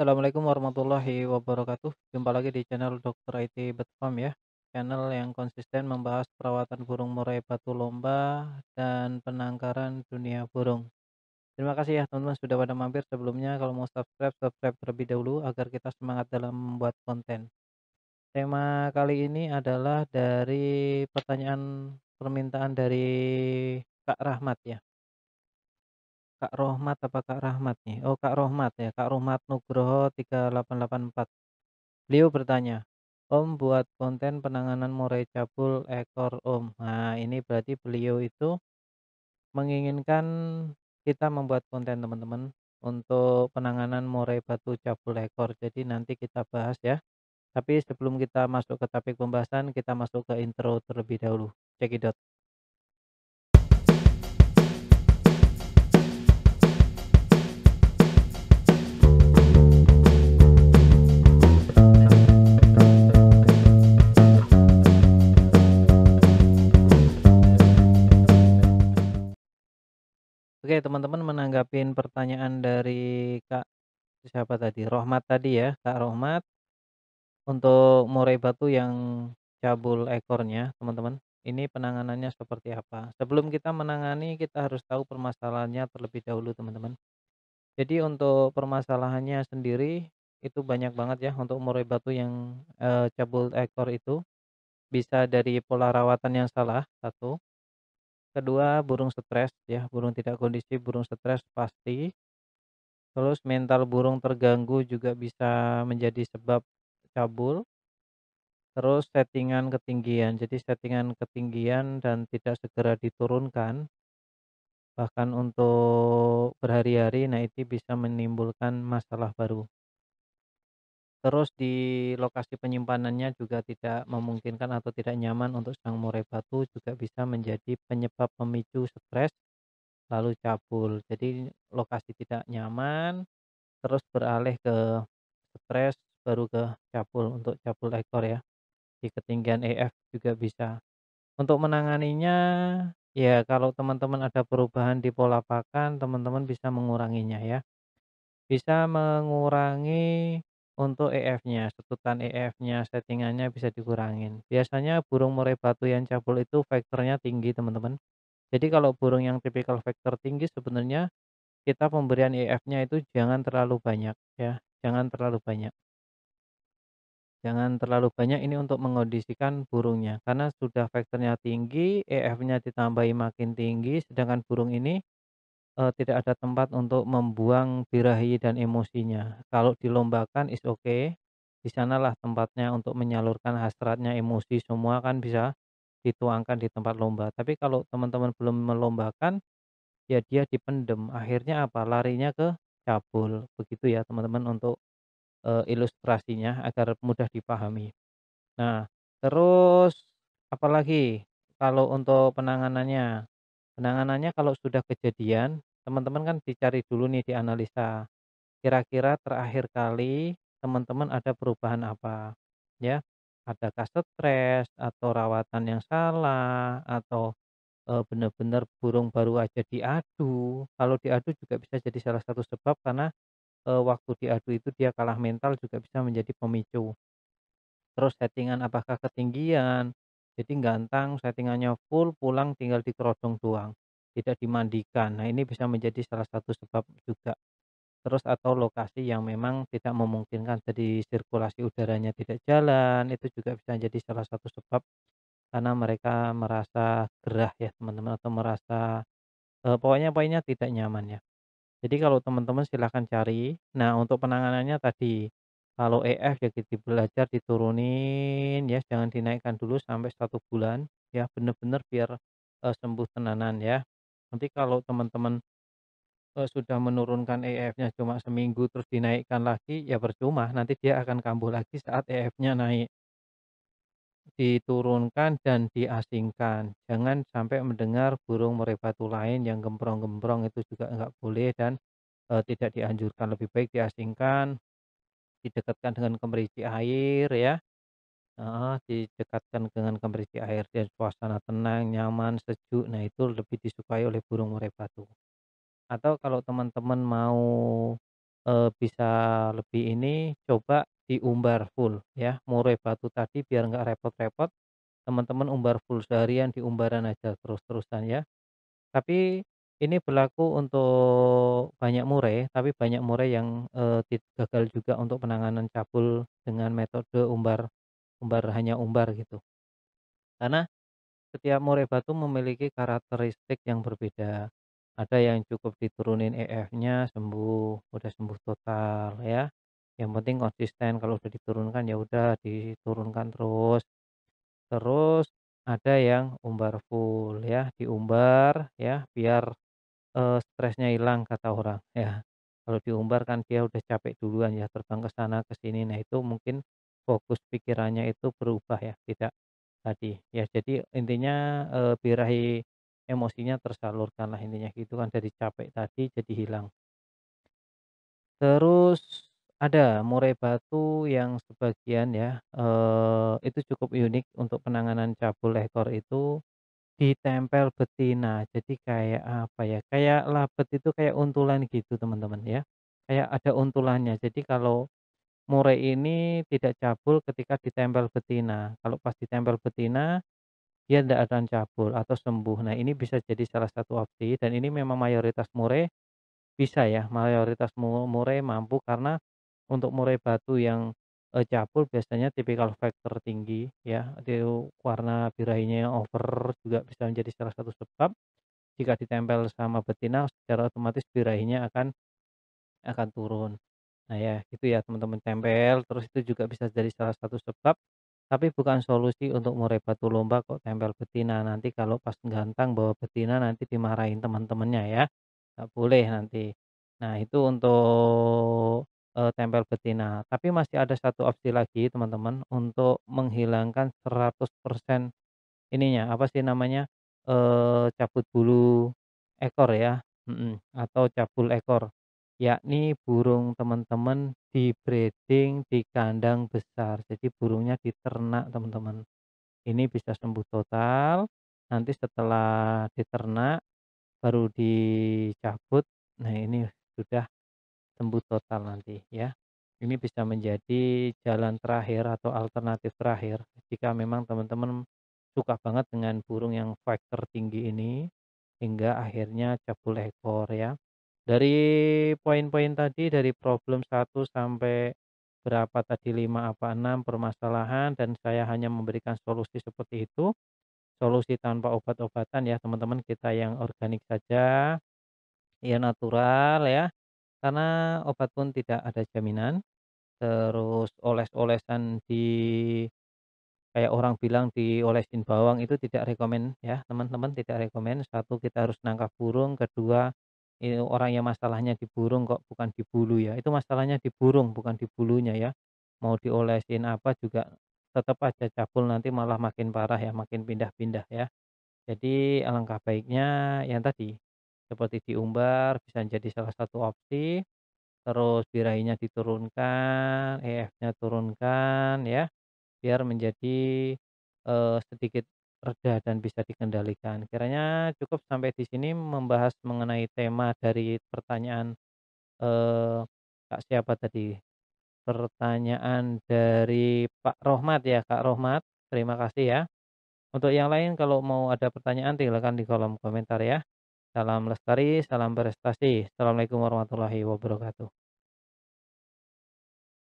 Assalamualaikum warahmatullahi wabarakatuh. Jumpa lagi di channel Dr. IT Betfam ya. Channel yang konsisten membahas perawatan burung murai batu lomba dan penangkaran dunia burung. Terima kasih ya teman-teman sudah pada mampir sebelumnya. Kalau mau subscribe, subscribe terlebih dahulu agar kita semangat dalam membuat konten. Tema kali ini adalah dari pertanyaan permintaan dari Kak Rahmat ya. Kak Rohmat apa Kak Rahmat nih? Oh, Kak Rohmat ya, Kak Rohmat Nugroho 3884. Beliau bertanya, Om buat konten penanganan murai cabul ekor Om. Nah, ini berarti beliau itu menginginkan kita membuat konten teman-teman untuk penanganan murai batu cabul ekor. Jadi nanti kita bahas ya. Tapi sebelum kita masuk ke topik pembahasan, kita masuk ke intro terlebih dahulu. Cekidot. Oke, teman-teman menanggapin pertanyaan dari Kak siapa tadi? Rohmat tadi ya, Kak Rohmat. Untuk murai batu yang cabul ekornya, teman-teman. Ini penanganannya seperti apa? Sebelum kita menangani, kita harus tahu permasalahannya terlebih dahulu, teman-teman. Jadi untuk permasalahannya sendiri itu banyak banget ya untuk murai batu yang e, cabul ekor itu. Bisa dari pola rawatan yang salah, satu. Kedua, burung stres ya, burung tidak kondisi, burung stres pasti. Terus mental burung terganggu juga bisa menjadi sebab cabul. Terus settingan ketinggian. Jadi settingan ketinggian dan tidak segera diturunkan bahkan untuk berhari-hari nah itu bisa menimbulkan masalah baru. Terus di lokasi penyimpanannya juga tidak memungkinkan atau tidak nyaman untuk sang murai batu juga bisa menjadi penyebab pemicu stres, lalu cabul. Jadi lokasi tidak nyaman, terus beralih ke stres, baru ke cabul untuk cabul ekor ya. Di ketinggian EF juga bisa. Untuk menanganinya, ya kalau teman-teman ada perubahan di pola pakan, teman-teman bisa menguranginya ya. Bisa mengurangi untuk EF-nya, setutan EF-nya, settingannya bisa dikurangin. Biasanya burung murai batu yang cabul itu faktornya tinggi, teman-teman. Jadi kalau burung yang tipikal faktor tinggi sebenarnya kita pemberian EF-nya itu jangan terlalu banyak ya, jangan terlalu banyak. Jangan terlalu banyak ini untuk mengondisikan burungnya, karena sudah faktornya tinggi, EF-nya ditambahi makin tinggi, sedangkan burung ini uh, tidak ada tempat untuk membuang birahi dan emosinya. Kalau dilombakan is oke, di sanalah tempatnya untuk menyalurkan hasratnya, emosi semua kan bisa dituangkan di tempat lomba. Tapi kalau teman-teman belum melombakan, ya dia dipendem, akhirnya apa, larinya ke cabul. Begitu ya teman-teman untuk, uh, ilustrasinya agar mudah dipahami. Nah, terus apalagi kalau untuk penanganannya? Penanganannya kalau sudah kejadian, teman-teman kan dicari dulu nih, di analisa Kira-kira terakhir kali teman-teman ada perubahan apa? Ya, adakah stres atau rawatan yang salah atau benar-benar burung baru aja diadu. Kalau diadu juga bisa jadi salah satu sebab karena waktu diadu itu dia kalah mental juga bisa menjadi pemicu. Terus settingan apakah ketinggian jadi gantang, settingannya full, pulang tinggal dikerodong doang, tidak dimandikan. Nah, ini bisa menjadi salah satu sebab juga. Terus atau lokasi yang memang tidak memungkinkan jadi sirkulasi udaranya tidak jalan, itu juga bisa jadi salah satu sebab karena mereka merasa gerah ya teman-teman atau merasa eh, pokoknya pokoknya tidak nyaman ya. Jadi kalau teman-teman silahkan cari. Nah untuk penanganannya tadi kalau EF ya kita belajar diturunin ya, jangan dinaikkan dulu sampai satu bulan ya, benar-benar biar uh, sembuh tenanan ya. Nanti kalau teman-teman uh, sudah menurunkan EF-nya cuma seminggu terus dinaikkan lagi ya percuma, nanti dia akan kambuh lagi saat EF-nya naik diturunkan dan diasingkan. Jangan sampai mendengar burung merebatu lain yang gembrong-gembrong itu juga nggak boleh dan tidak dianjurkan. Lebih baik diasingkan Didekatkan dengan kemericik air ya. nah, didekatkan dengan kemericik air dan suasana tenang, nyaman, sejuk. Nah, itu lebih disukai oleh burung murai batu. Atau kalau teman-teman mau, e, bisa lebih ini, coba diumbar full ya, murai batu tadi biar nggak repot-repot, teman-teman umbar full, seharian di umbaran aja terus-terusan ya. Tapi ini berlaku untuk banyak murai, tapi banyak murai yang, gagal juga untuk penanganan cabul dengan metode umbar umbar hanya umbar gitu. Karena setiap murai batu memiliki karakteristik yang berbeda. Ada yang cukup diturunin EF-nya sembuh, udah sembuh total ya, yang penting konsisten kalau udah diturunkan ya udah diturunkan terus. Terus ada yang umbar full ya, diumbar ya biar uh, stresnya hilang kata orang ya. Kalau diumbar kan dia udah capek duluan ya terbang ke sana ke sini. Nah itu mungkin fokus pikirannya itu berubah ya, tidak tadi. Ya jadi intinya, uh, birahi emosinya lah intinya gitu kan dari capek tadi jadi hilang. Terus ada murai batu yang sebagian ya, eh, itu cukup unik untuk penanganan cabul ekor itu Ditempel betina. Jadi kayak apa ya, kayak labet itu kayak untulan gitu teman-teman ya. Kayak ada untulannya. Jadi kalau murai ini tidak cabul ketika ditempel betina. Kalau pas ditempel betina, dia tidak akan cabul atau sembuh. Nah ini bisa jadi salah satu opsi dan ini memang mayoritas murai bisa ya, mayoritas murai mampu karena untuk murai batu yang uh, eh, cabul biasanya tipikal factor tinggi ya, itu warna birahinya yang over juga bisa menjadi salah satu sebab. Jika ditempel sama betina secara otomatis birahinya akan akan turun. Nah ya gitu ya teman-teman, tempel terus itu juga bisa jadi salah satu sebab, tapi bukan solusi untuk murai batu lomba kok tempel betina, nanti kalau pas gantang bawa betina nanti dimarahin teman-temannya ya, nggak boleh nanti. Nah itu untuk uh, tempel betina. Tapi masih ada satu opsi lagi teman-teman untuk menghilangkan 100% ininya, apa sih namanya, uh, cabut bulu ekor ya, atau cabul ekor, yakni burung teman-teman di-breeding di kandang besar. Jadi burungnya diternak teman-teman. Ini bisa sembuh total, nanti setelah diternak baru dicabut. Nah ini sudah sembuh total nanti ya. Ini bisa menjadi jalan terakhir atau alternatif terakhir jika memang teman-teman suka banget dengan burung yang faktor tinggi ini hingga akhirnya cabul ekor ya. Dari poin-poin tadi dari problem 1 sampai berapa tadi 5 apa 6 permasalahan dan saya hanya memberikan solusi seperti itu. Solusi tanpa obat-obatan ya teman-teman kita yang organik saja ya natural ya karena obat pun tidak ada jaminan, terus oles-olesan di kayak orang bilang di olesin bawang itu tidak rekomen ya, teman-teman tidak rekomen. Satu kita harus nangkap burung, kedua ini orang yang masalahnya di burung kok bukan di bulu ya. Itu masalahnya di burung bukan di bulunya ya. Mau diolesin apa juga tetap aja cabul nanti malah makin parah ya, makin pindah-pindah ya. Jadi alangkah baiknya yang tadi seperti diumbar bisa jadi salah satu opsi terus birahinya diturunkan EF-nya turunkan ya biar menjadi eh, sedikit reda dan bisa dikendalikan kiranya cukup sampai di sini membahas mengenai tema dari pertanyaan eh, Kak siapa tadi pertanyaan dari Pak Rohmat ya Kak Rohmat terima kasih ya untuk yang lain kalau mau ada pertanyaan tinggalkan di kolom komentar ya Salam lestari, salam prestasi. Assalamualaikum warahmatullahi wabarakatuh.